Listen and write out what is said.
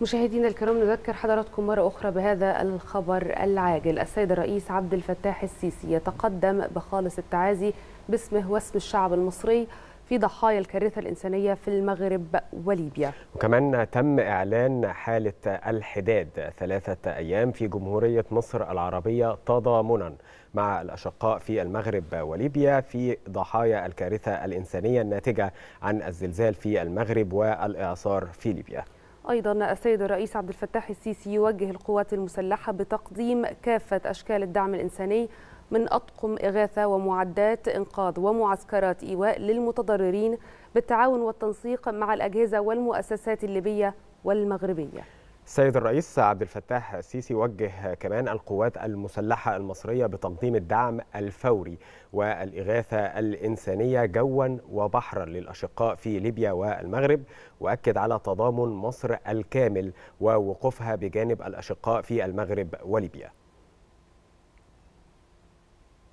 مشاهدينا الكرام نذكر حضراتكم مرة أخرى بهذا الخبر العاجل السيد الرئيس عبد الفتاح السيسي يتقدم بخالص التعازي باسمه واسم الشعب المصري في ضحايا الكارثة الإنسانية في المغرب وليبيا وكمان تم إعلان حالة الحداد ثلاثة أيام في جمهورية مصر العربية تضامنا مع الأشقاء في المغرب وليبيا في ضحايا الكارثة الإنسانية الناتجة عن الزلزال في المغرب والإعصار في ليبيا أيضا السيد الرئيس عبد الفتاح السيسي يوجه القوات المسلحة بتقديم كافة أشكال الدعم الإنساني من أطقم إغاثة ومعدات إنقاذ ومعسكرات إيواء للمتضررين بالتعاون والتنسيق مع الأجهزة والمؤسسات الليبية والمغربية السيد الرئيس عبد الفتاح السيسي وجه كمان القوات المسلحة المصرية بتقديم الدعم الفوري والإغاثة الإنسانية جوا وبحرا للأشقاء في ليبيا والمغرب وأكد على تضامن مصر الكامل ووقوفها بجانب الأشقاء في المغرب وليبيا